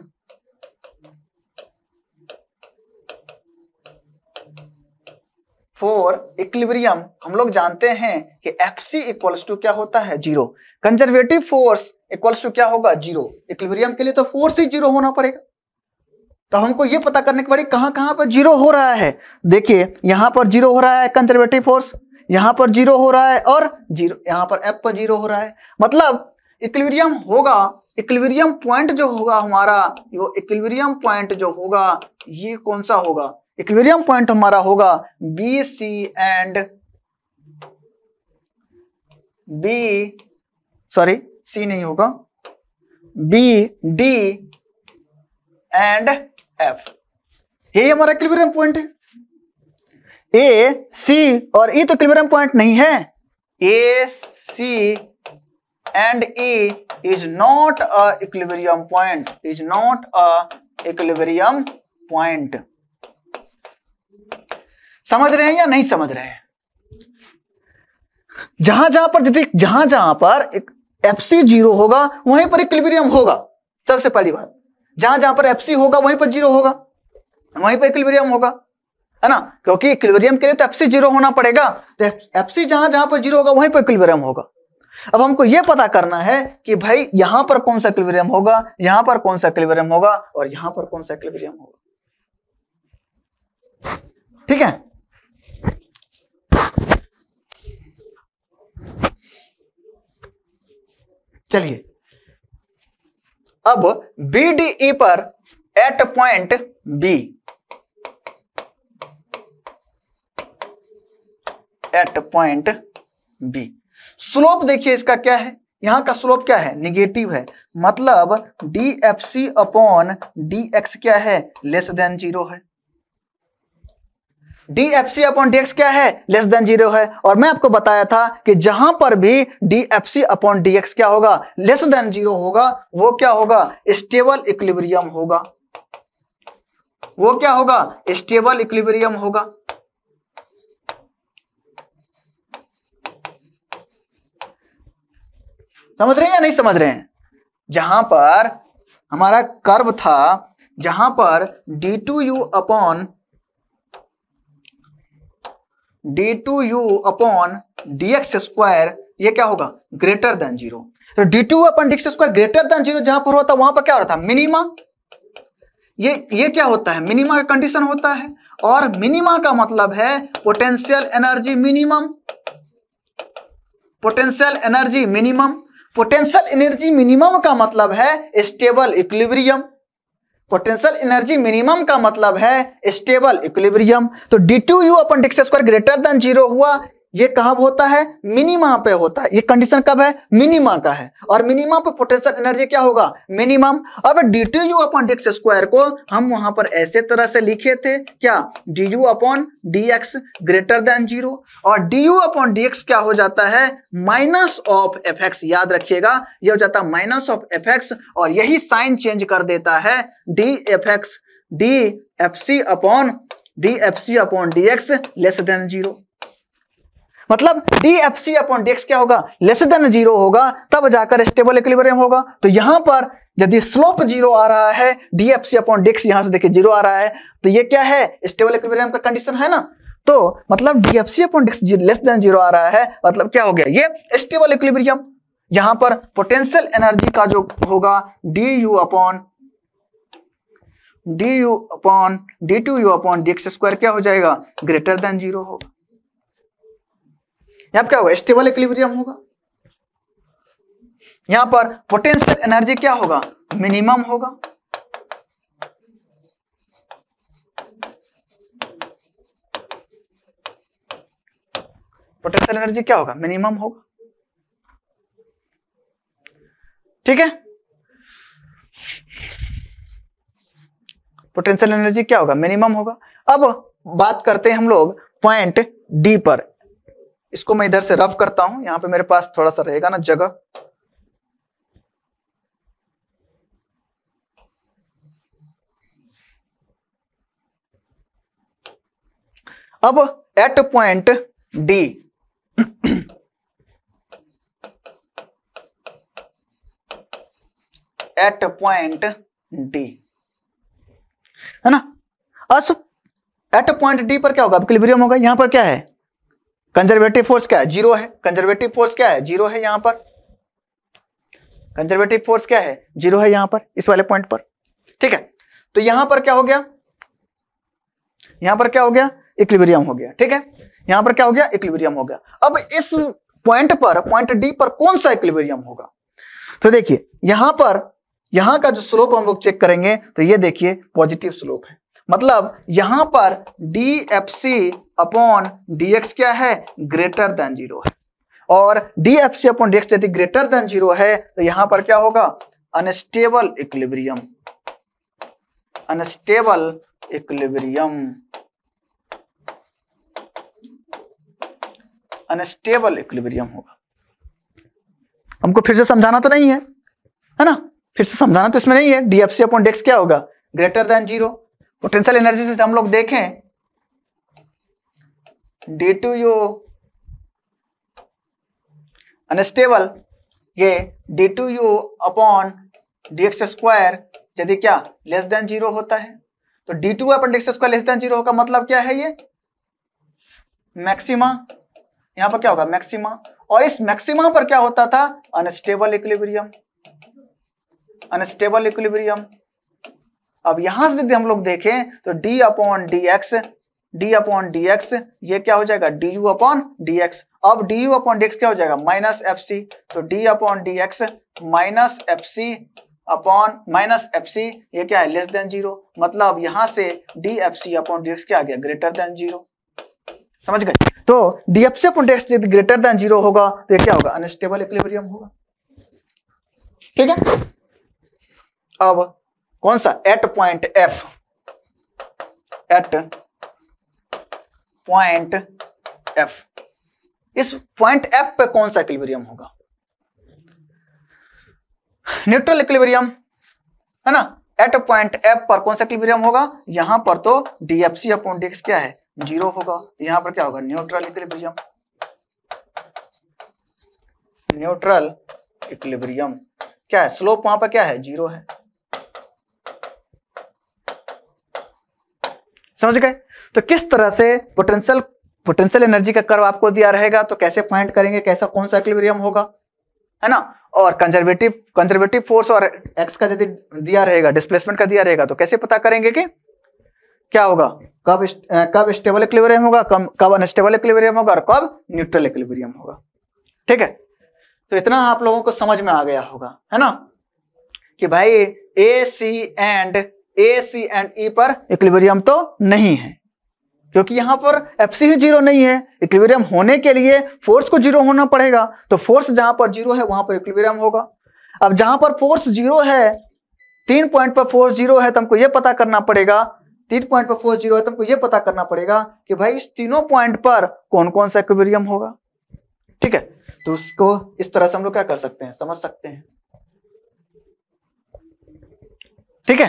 फॉर इक्लिब्रियम हम लोग जानते हैं कि एफ सी इक्वल्स टू क्या होता है zero conservative force equals to क्या होगा जीरो इक्लिब्रियम के लिए तो फोर्स ही जीरो होना पड़ेगा तो हमको ये पता करने की बाद कहां कहां पर जीरो हो रहा है देखिए यहां पर जीरो हो रहा है कंजर्वेटिव फोर्स यहां पर जीरो हो रहा है और जीरो यहां पर एफ पर जीरो हो रहा है मतलब इक्लिब्रियम होगा इक्लिब्रियम पॉइंट जो होगा हमारा वो इक्लिब्रियम पॉइंट जो होगा ये कौन सा होगा इक्वेरियम पॉइंट हमारा होगा b c and b sorry c नहीं होगा बी डी एंड एफ यही हमारा इक्वेरियम पॉइंट है ए सी और ई e तो इक्विलिब्रियम पॉइंट नहीं है a c and e is not a equilibrium point is not a equilibrium point समझ रहे हैं या नहीं समझ रहे हैं जहां जहां पर जितनी जहां जहां पर एक एफसी जीरो होगा वहीं पर इक्विलिब्रियम होगा सबसे पहली बात जहां जहां पर एफसी होगा वहीं पर जीरो होगा वहीं पर इक्विलिब्रियम होगा है ना क्योंकि इक्विलिब्रियम के लिए तो एफसी जीरो होना पड़ेगा तो एफसी जहां जहां पर जीरो होगा वहीं पर इक्विलिब्रियम होगा अब हमको यह पता करना है कि भाई यहां पर कौन सा इक्विलिब्रियम होगा यहां पर कौन सा इक्विलिब्रियम होगा और यहां पर कौन सा इक्विलिब्रियम होगा ठीक है चलिए अब बीडीई e पर at point b at point b slope देखिए इसका क्या है यहां का स्लोप क्या है निगेटिव है मतलब d F C upon D x क्या है लेस देन जीरो है D F C upon D क्या है लेस देन जीरो है और मैं आपको बताया था कि जहां पर भी d F C upon D क्या होगा लेस देन जीरो होगा वो क्या होगा स्टेबल इक्लिब्रियम होगा वो क्या होगा स्टेबल इक्लिब्रियम होगा समझ रहे हैं या नहीं समझ रहे हैं जहां पर हमारा कर्व था जहां पर D two you upon d two you upon D x square यह क्या होगा ग्रेटर देन जीरो तो D two upon D x square greater than zero जहां पर होता वहां पर क्या हो रहा था मिनिमा ये ये क्या होता है मिनिमा का कंडीशन होता है और मिनिमा का मतलब है potential energy minimum potential energy minimum potential energy minimum का मतलब है stable equilibrium potential energy minimum का मतलब है स्टेबल इक्विलिब्रियम तो D two you upon Dix square greater than zero हुआ ये कहा होता है मिनिमा पे होता है ये कंडीशन कब है मिनिमा का है और मिनिमा पे पोटेंशियल एनर्जी क्या होगा मिनिमम अब d T U upon D x square को हम वहां पर ऐसे तरह से लिखे थे क्या D you upon D x greater than zero और D you upon D x क्या हो जाता है माइनस ऑफ एफ एक्स याद रखिएगा यह हो जाता है माइनस ऑफ एफ एक्स और यही साइन चेंज कर देता है D f x d F C upon d F C upon D x less than zero मतलब d F C upon D x क्या होगा लेस देन जीरो होगा तब जाकर स्टेबल इक्विलिब्रियम होगा तो यहां पर यदि स्लोप जीरो आ रहा है D F C upon D x यहां से देखिए जीरो आ रहा है तो ये क्या है स्टेबल इक्विलिब्रियम का कंडीशन है ना तो मतलब d F C upon D x less than zero आ रहा है मतलब क्या हो गया ये स्टेबल इक्विलिब्रियम यहां पर पोटेंशियल एनर्जी का जो होगा d you upon d you upon d two you upon D x square क्या हो जाएगा ग्रेटर देन जीरो होगा यहां पर क्या होगा स्टेबल इक्विलिब्रियम होगा यहां पर पोटेंशियल एनर्जी क्या होगा मिनिमम होगा पोटेंशियल एनर्जी क्या होगा मिनिमम होगा ठीक है पोटेंशियल एनर्जी क्या होगा मिनिमम होगा अब बात करते हैं हम लोग पॉइंट डी पर इसको मैं इधर से रफ करता हूं यहां पे मेरे पास थोड़ा सा रहेगा ना जगह अब at point d at point d है ना अस एट पॉइंट डी पर क्या होगा अब क्लिब्रियम होगा यहां पर क्या है कंजर्वेटिव फोर्स क्या है जीरो है कंजर्वेटिव फोर्स क्या है जीरो है यहां पर कंजर्वेटिव फोर्स क्या है जीरो है यहां पर इस वाले पॉइंट पर ठीक है तो यहां पर क्या हो गया यहां पर क्या हो गया इक्लिबेरियम हो गया ठीक है यहां पर क्या हो गया इक्लिबेरियम हो गया अब इस पॉइंट पर पॉइंट डी पर कौन सा इक्लिबेरियम होगा तो देखिए यहां पर यहां का जो स्लोप हम लोग चेक करेंगे तो ये देखिए पॉजिटिव स्लोप है मतलब यहां पर d F C upon D x क्या है ग्रेटर देन जीरो है और D F C upon D x यदि ग्रेटर देन जीरो है तो यहां पर क्या होगा unstable equilibrium unstable equilibrium unstable equilibrium होगा हमको फिर से समझाना तो नहीं है है ना फिर से समझाना तो इसमें नहीं है डीएफसी अपॉन डेक्स क्या होगा greater than zero potential energy से हम लोग देखें डी टू यू अनस्टेबल ये d two you upon D x square यदि क्या लेस देन जीरो होता है तो D two upon D x square less than zero का मतलब क्या है ये मैक्सिमा यहां पर क्या होगा मैक्सिमा और इस मैक्सिमा पर क्या होता था अनस्टेबल इक्विलिब्रियम अनस्टेबल इक्विलिब्रियम अब यहां से यदि हम लोग देखें तो d upon D x d upon D x ये क्या हो जाएगा d you upon D x अब d you upon D x क्या हो जाएगा माइनस एफ सी तो d upon D x minus F C upon minus F c ये क्या है लेस देन जीरो मतलब यहां से d F C upon D x क्या आ गया ग्रेटर देन जीरो समझ गए तो d F C upon D x यदि ग्रेटर देन जीरो होगा तो क्या होगा अनस्टेबल इक्विलिब्रियम होगा ठीक है अब कौन सा at point f at point f इस पॉइंट एफ पे कौन सा इक्विलिब्रियम होगा न्यूट्रल इक्विलिब्रियम है ना एट पॉइंट एफ पर कौन सा इक्विलिब्रियम होगा यहां पर तो डीएफसी अपॉन डीएक्स क्या है जीरो होगा तो यहां पर क्या होगा न्यूट्रल इक्विलिब्रियम न्यूट्रल इक्विलिब्रियम क्या है स्लोप वहां पर क्या है जीरो है समझ गए तो किस तरह से पोटेंशियल पोटेंशियल एनर्जी का कर्व आपको दिया रहेगा तो कैसे पॉइंट करेंगे कैसा कौन सा इक्विलिब्रियम होगा है ना और कंजर्वेटिव कंजर्वेटिव फोर्स और एक्स का यदि दिया रहेगा डिस्प्लेसमेंट का दिया रहेगा तो कैसे पता करेंगे कि क्या होगा कब कब स्टेबल इक्विलिब्रियम होगा कब कब अनस्टेबल इक्विलिब्रियम होगा और कब न्यूट्रल इक्विलिब्रियम होगा ठीक है तो इतना आप लोगों को समझ में आ गया होगा है ना कि भाई ए c and A c and ई पर इक्विलिब्रियम तो नहीं है क्योंकि यहां पर एफ सी ही जीरो नहीं है इक्विलिब्रियम होने के लिए फोर्स को जीरो होना पड़ेगा तो फोर्स जहां पर जीरो है वहां पर इक्विलिब्रियम होगा अब जहां पर फोर्स जीरो है तीन पॉइंट पर फोर्स जीरो है तो हमको यह पता करना पड़ेगा तीन पॉइंट पर फोर्स जीरो है तो हमको यह पता करना पड़ेगा कि भाई इस तीनों पॉइंट पर कौन कौन सा इक्विलिब्रियम होगा ठीक है तो उसको इस तरह से हम लोग क्या कर सकते हैं समझ सकते हैं ठीक है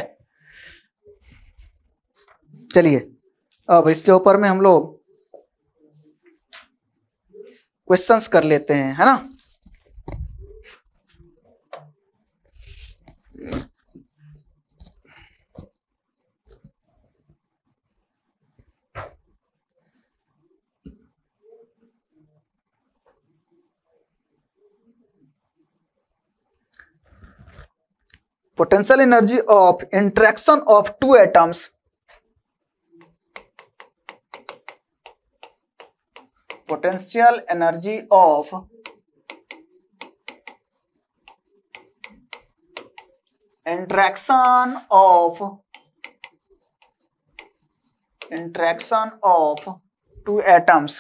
चलिए अब इसके ऊपर में हम लोग क्वेश्चंस कर लेते हैं है ना potential energy of interaction of two atoms potential energy of interaction of interaction of two atoms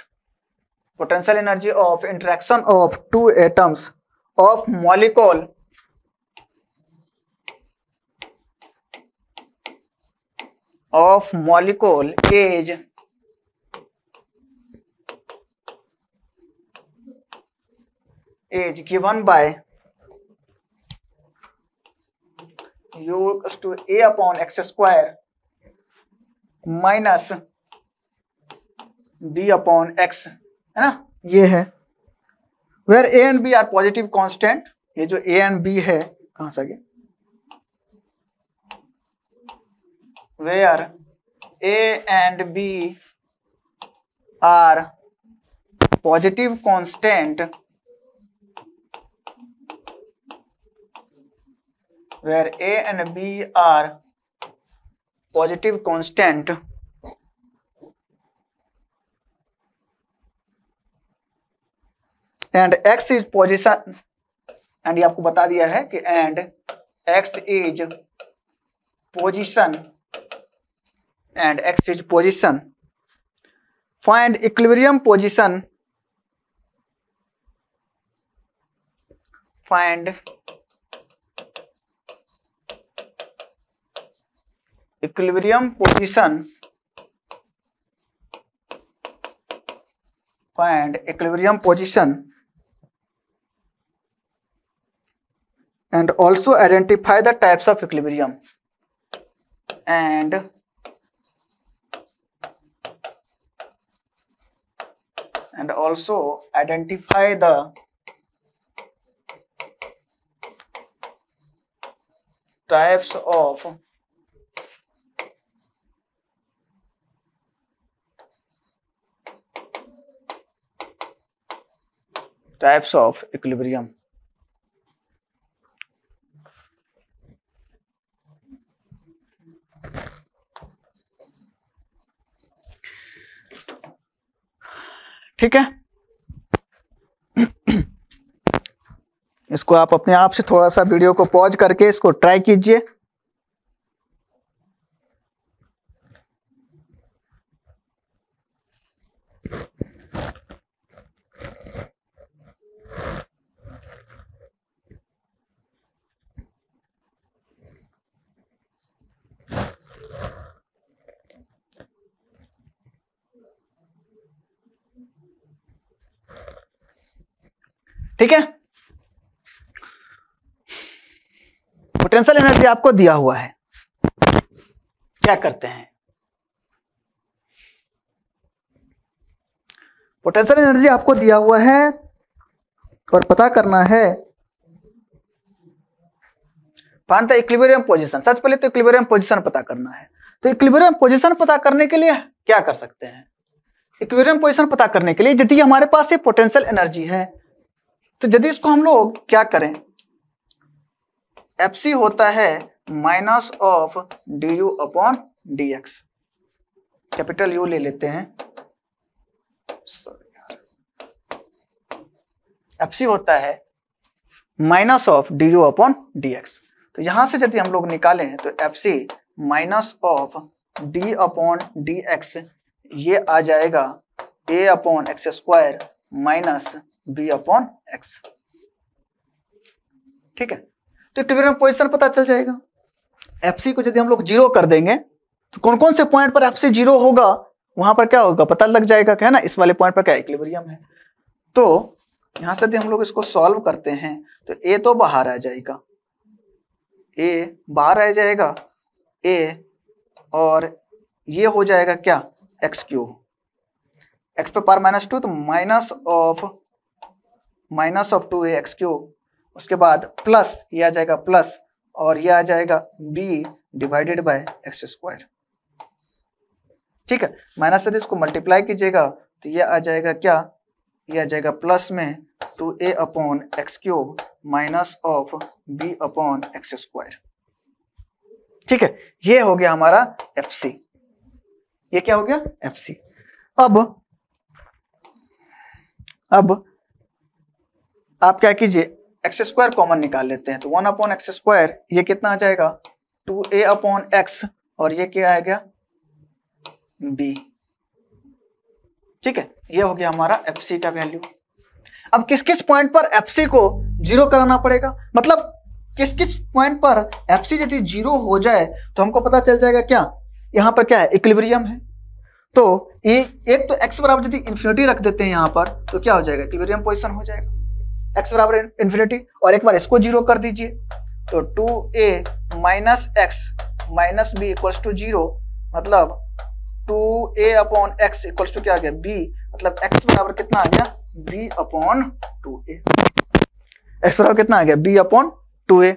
potential energy of interaction of two atoms of molecule of molecule is is given by u a upon x square minus b upon x है ना ये है where a and b are positive constant ये जो a and b है कहां से where a and b are positive constant where a and b are positive constant and x is position and ये आपको बता दिया है कि and x is position and x is position find equilibrium position find equilibrium position find equilibrium position and also identify the types of equilibrium and and also identify the types of types of equilibrium ठीक है इसको आप अपने आप से थोड़ा सा video को पॉज करके इसको ट्राई कीजिए ठीक है पोटेंशियल एनर्जी आपको दिया हुआ है क्या करते हैं पोटेंशियल एनर्जी आपको दिया हुआ है और पता करना है फाइंड द पोजीशन सबसे पहले तो इक्विबेरियम पोजीशन पता करना है तो इक्विबेरियम पोजीशन पता करने के लिए क्या कर सकते हैं इक्वेरियम पोजीशन पता करने के लिए यदि हमारे पास ये पोटेंशियल एनर्जी है तो यदि इसको हम लोग क्या करें एफ सी होता है minus of D you upon D x capital u ले लेते हैं एफ सी होता है minus of D you upon D x तो यहां से यदि हम लोग निकालें तो f c minus of d upon D x ये आ जाएगा a upon x square minus b upon x ठीक है तो इक्विलिब्रियम पोजीशन पता चल जाएगा एफसी को यदि हम लोग जीरो कर देंगे तो कौन कौन से पॉइंट पर एफसी जीरो होगा वहां पर क्या होगा पता लग जाएगा क्या है ना इस वाले पॉइंट पर क्या इक्विलिब्रियम है तो यहां से यदि हम लोग इसको सॉल्व करते हैं तो ए तो बाहर आ जाएगा ए बाहर आ जाएगा ए और ये हो जाएगा क्या एक्स क्यू एक्स पे पार माइनस टू तो minus of minus of two a x cube उसके बाद प्लस ये आ जाएगा प्लस और ये आ जाएगा b divided by x square ठीक है माइनस यदि इसको मल्टीप्लाई कीजिएगा तो ये आ जाएगा क्या ये आ जाएगा प्लस में two a upon x cube minus of b upon x square ठीक है ये हो गया हमारा एफ सी ये क्या हो गया एफ सी अब अब आप क्या कीजिए एक्स स्क्वायर कॉमन निकाल लेते हैं तो वन अपॉन एक्स स्क्वायर ये कितना आ जाएगा टू ए अपॉन एक्स और ये क्या आएगा बी ठीक है ये हो गया हमारा एफ सी का वैल्यू अब किस किस पॉइंट पर एफ सी को जीरो कराना पड़ेगा मतलब किस किस पॉइंट पर एफ सी यदि जीरो हो जाए तो हमको पता चल जाएगा क्या यहां पर क्या है इक्लिब्रियम है तो ये एक तो एक्स बराबर यदि इन्फिनिटी रख देते हैं यहां पर तो क्या हो जाएगा इक्लिब्रियम पोजिशन हो जाएगा एक्स बराबर इन्फिनिटी और एक बार इसको जीरो कर दीजिए तो two a minus x minus b equals to zero मतलब two a upon x equals to क्या आ गया बी मतलब एक्स बराबर कितना आ गया b upon two a x बराबर कितना आ गया b upon two a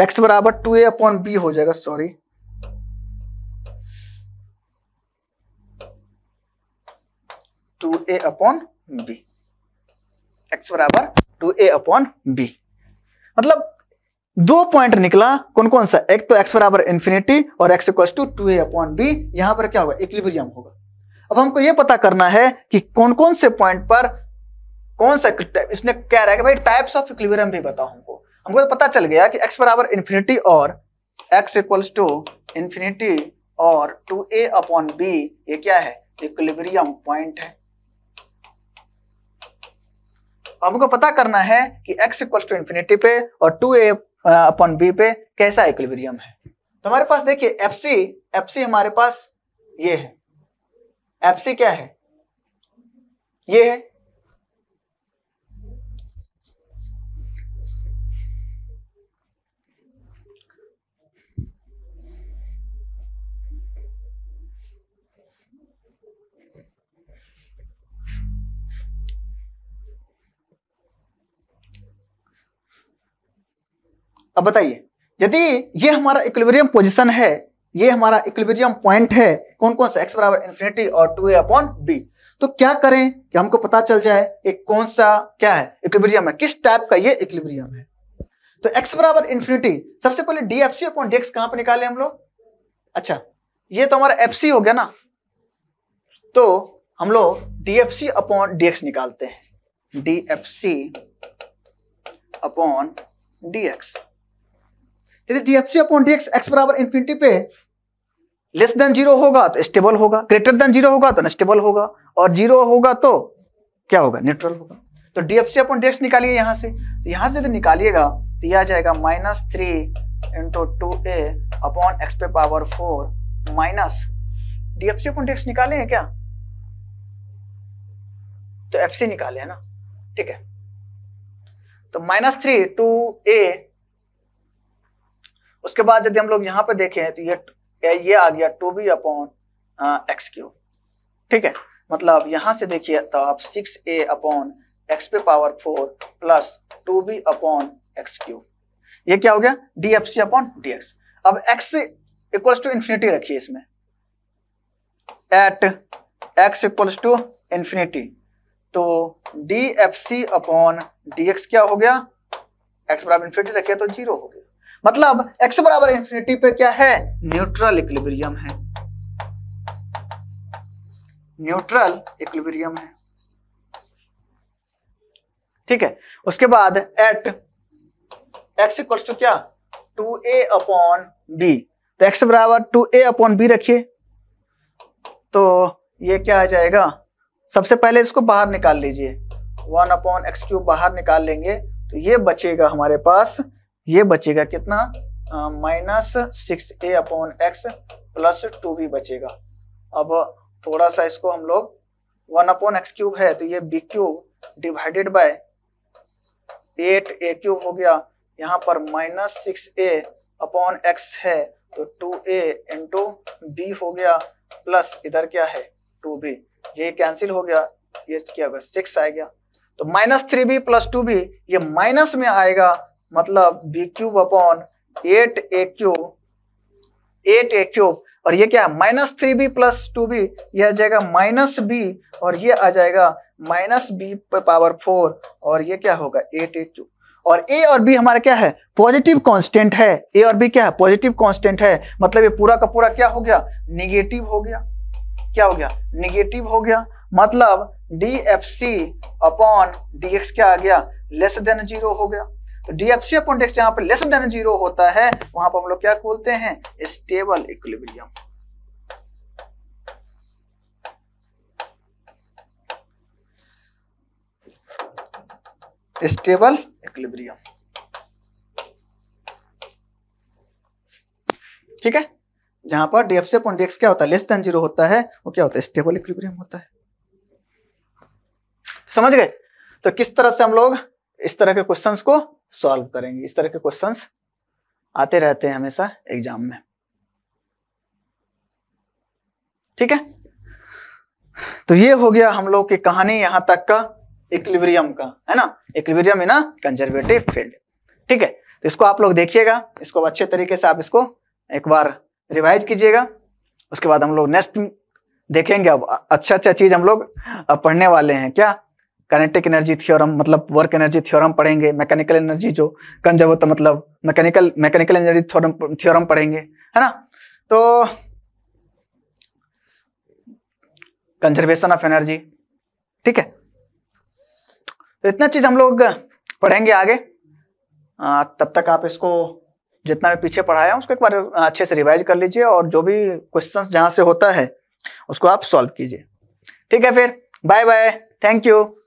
x बराबर टू ए अपॉन बी हो जाएगा sorry two a upon b x बराबर टू ए अपॉन बी मतलब दो पॉइंट निकला कौन कौन सा एक तो एक्स बराबर इन्फिनिटी और x equal to two a upon b यहां पर क्या होगा इक्विलिब्रियम होगा अब हमको ये पता करना है कि कौन कौन से पॉइंट पर कौन सा टाइप इसने कह रहा है कि भाई टाइप्स ऑफ इक्विलिब्रियम भी बताओ हमको हमको तो पता चल गया कि x बराबर इन्फिनिटी और x इक्वल टू इन्फिनिटी और टू ए अपॉन बी ये क्या है इक्विलिब्रियम पॉइंट है तो हमको पता करना है कि x इक्वल टू इन्फिनिटी पे और टू ए अपॉन बी पे कैसा इक्विलिब्रियम है तो हमारे पास देखिए एफ सी एफ सी हमारे पास ये है एफ सी क्या है ये है अब बताइए यदि ये हमारा इक्विलिब्रियम पोजिशन है ये हमारा इक्विलिब्रियम पॉइंट है कौन कौन सा एक्स बराबर इन्फिनिटी और टू ए अपॉन बी तो क्या करें कि हमको पता चल जाए कि कौन सा क्या है इक्विलिब्रियम है किस टाइप का ये इक्विलिब्रियम है तो एक्स बराबर इन्फिनिटी सबसे पहले d F C upon D x कहां पर निकाले हम लोग अच्छा ये तो हमारा एफ सी हो गया ना तो हम लोग d F C upon D x निकालते हैं d F C upon D x यदि D F C upon D x x बराबर इन्फिनिटी पे लेस देन जीरो होगा तो स्टेबल होगा ग्रेटर देन जीरो होगा तो अनस्टेबल होगा और जीरो होगा तो क्या होगा न्यूट्रल होगा तो d F C upon D x निकालिए यहाँ से तो यहाँ से यदि निकालिएगा तो यह आ जाएगा minus three into two a upon x पे power four minus d F C upon D x निकाले हैं क्या तो एफ सी निकाले है ना ठीक है तो माइनस थ्री टू ए उसके बाद यदि हम लोग यहाँ पे देखें तो ये ये आ गया two b upon x cube ठीक है मतलब यहां से देखिए तो आप सिक्स ए अपॉन एक्स पे power four plus two b upon x cube ये क्या हो गया d F C upon D x अब एक्स इक्वल्स टू इन्फिनिटी रखिए इसमें at x equals to infinity तो d F C upon D x क्या हो गया एक्स बराबर इन्फिनिटी रखिए तो जीरो हो गया मतलब x बराबर इंफिनिटी पे क्या है न्यूट्रल इक्विलिब्रियम है न्यूट्रल इक्विलिब्रियम है ठीक है उसके बाद एट x इक्वल्स टू क्या टू ए अपॉन बी तो x बराबर टू ए अपॉन बी रखिए तो ये क्या आ जाएगा सबसे पहले इसको बाहर निकाल लीजिए वन अपॉन एक्स क्यूब बाहर निकाल लेंगे तो ये बचेगा हमारे पास ये बचेगा कितना minus six a upon x plus two b बचेगा अब थोड़ा सा इसको हम लोग वन अपॉन एक्स क्यूब है तो ये b cube divided by eight a cube हो गया यहाँ पर minus six a upon x है तो टू ए इंटू बी हो गया प्लस इधर क्या है टू बी ये कैंसिल हो गया ये क्या सिक्स आ गया तो minus three b plus two b ये माइनस में आएगा मतलब b cube upon eight a cube eight a cube और ये क्या है minus three b plus two b यह आ जाएगा माइनस बी और ये आ जाएगा माइनस बी पावर फोर और ये क्या होगा एट ए क्यूब और ए और बी हमारा क्या है पॉजिटिव कांस्टेंट है ए और बी क्या है पॉजिटिव कांस्टेंट है मतलब ये पूरा का पूरा क्या हो गया निगेटिव हो गया क्या हो गया निगेटिव हो गया मतलब d F C upon D x क्या आ गया लेस देन जीरो हो गया डीएफसी अपॉन डेक्स जहां पर लेस देन जीरो होता है वहां पर हम लोग क्या खोलते हैं स्टेबल इक्विलिब्रियम स्टेबल इक्विलिब्रियम ठीक है जहां पर डीएफसी अपॉन क्या होता है लेस देन जीरो होता है वो क्या होता है स्टेबल इक्विलिब्रियम होता है समझ गए तो किस तरह से हम लोग इस तरह के क्वेश्चंस को सॉल्व करेंगे इस तरह के क्वेश्चंस आते रहते हैं हमेशा एग्जाम में ठीक है तो ये हो गया हम लोग की कहानी यहां तक का इक्लिब्रियम का है ना इक्लिब्रियम इन कंजर्वेटिव फील्ड ठीक है तो इसको आप लोग देखिएगा इसको अच्छे तरीके से आप इसको एक बार रिवाइज कीजिएगा उसके बाद हम लोग नेक्स्ट देखेंगे अब अच्छा अच्छा चीज हम लोग पढ़ने वाले हैं क्या कनेक्टिक एनर्जी थ्योरम मतलब वर्क एनर्जी थ्योरम पढ़ेंगे मैकेनिकल एनर्जी जो कंजर्व होता मतलब mechanical mechanical energy theorem theorem पढ़ेंगे है ना तो कंजर्वेशन ऑफ एनर्जी ठीक है तो इतना चीज हम लोग पढ़ेंगे आगे आ, तब तक आप इसको जितना भी पीछे पढ़ाया उसको एक बार अच्छे से रिवाइज कर लीजिए और जो भी क्वेश्चन जहां से होता है उसको आप सॉल्व कीजिए ठीक है फिर बाय बाय थैंक यू